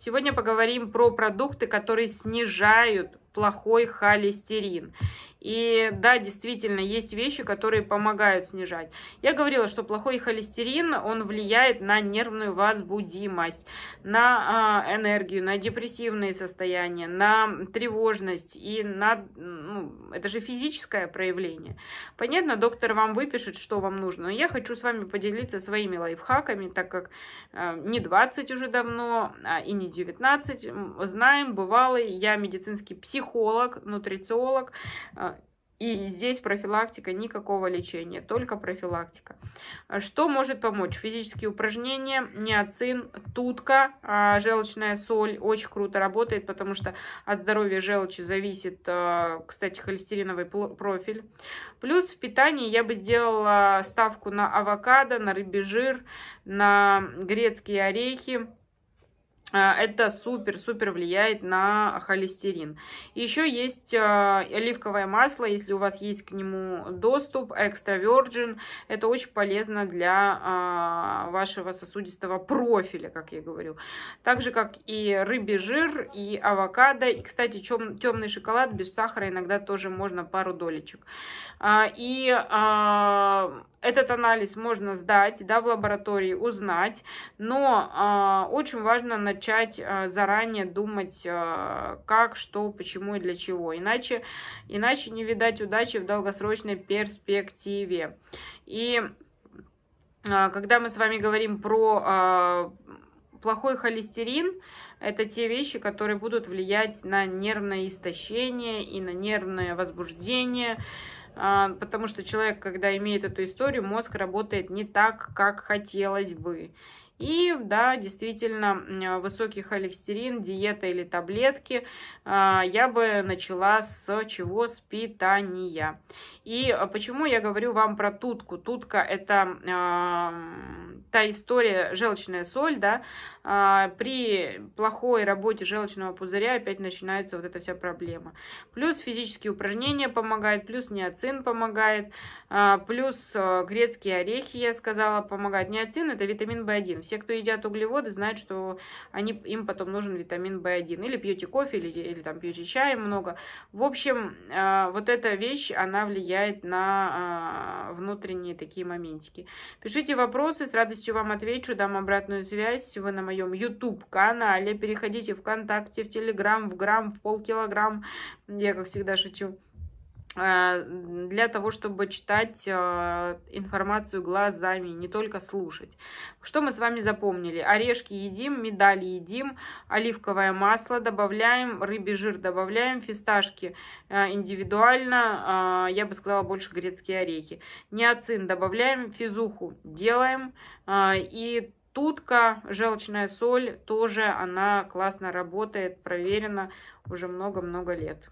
Сегодня поговорим про продукты, которые снижают плохой холестерин. И да, действительно, есть вещи, которые помогают снижать. Я говорила, что плохой холестерин, он влияет на нервную возбудимость, на э, энергию, на депрессивные состояния, на тревожность и на... Ну, это же физическое проявление. Понятно, доктор вам выпишет, что вам нужно, но я хочу с вами поделиться своими лайфхаками, так как э, не 20 уже давно а и не 19, знаем, бывалый я медицинский психолог, нутрициолог, э, и здесь профилактика, никакого лечения, только профилактика. Что может помочь? Физические упражнения, неоцин, тутка, а, желчная соль очень круто работает, потому что от здоровья желчи зависит, а, кстати, холестериновый профиль. Плюс в питании я бы сделала ставку на авокадо, на рыбий жир, на грецкие орехи, а, это супер-супер влияет на холестерин. Еще есть а, оливковое масло, если у вас есть к нему доступ, экстраверджин. Это очень полезно для а, вашего сосудистого профиля, как я говорю. Так же, как и рыбий жир, и авокадо. И, кстати, темный шоколад без сахара иногда тоже можно пару долечек. И этот анализ можно сдать, да, в лаборатории узнать, но э, очень важно начать э, заранее думать, э, как, что, почему и для чего. Иначе, иначе не видать удачи в долгосрочной перспективе. И э, когда мы с вами говорим про э, плохой холестерин, это те вещи, которые будут влиять на нервное истощение и на нервное возбуждение, а, потому что человек, когда имеет эту историю, мозг работает не так, как хотелось бы. И, да, действительно, высокий холестерин, диета или таблетки а, я бы начала с чего? С питания. И а, почему я говорю вам про тутку? Тутка – это э, та история, желчная соль, да, э, при плохой работе желчного пузыря опять начинается вот эта вся проблема. Плюс физические упражнения помогают, плюс неоцин помогает, э, плюс грецкие орехи, я сказала, помогают. Неоцин – это витамин В1, все, кто едят углеводы, знают, что они, им потом нужен витамин В1. Или пьете кофе, или, или там пьете чай много. В общем, э, вот эта вещь, она влияет на э, внутренние такие моментики. Пишите вопросы, с радостью вам отвечу, дам обратную связь. Вы на моем YouTube-канале. Переходите в ВКонтакте, в Телеграм, в Грамм, в полкилограмм. Я, как всегда, шучу. Э, для того, чтобы читать э, информацию глазами, не только слушать. Что мы с вами запомнили? Орешки едим, медали едим, оливковое масло добавляем, рыбий жир добавляем, фисташки э, индивидуально, я бы сказала, больше грецкие орехи. Неоцин добавляем, физуху делаем и Тутка, желчная соль, тоже она классно работает, проверена уже много-много лет.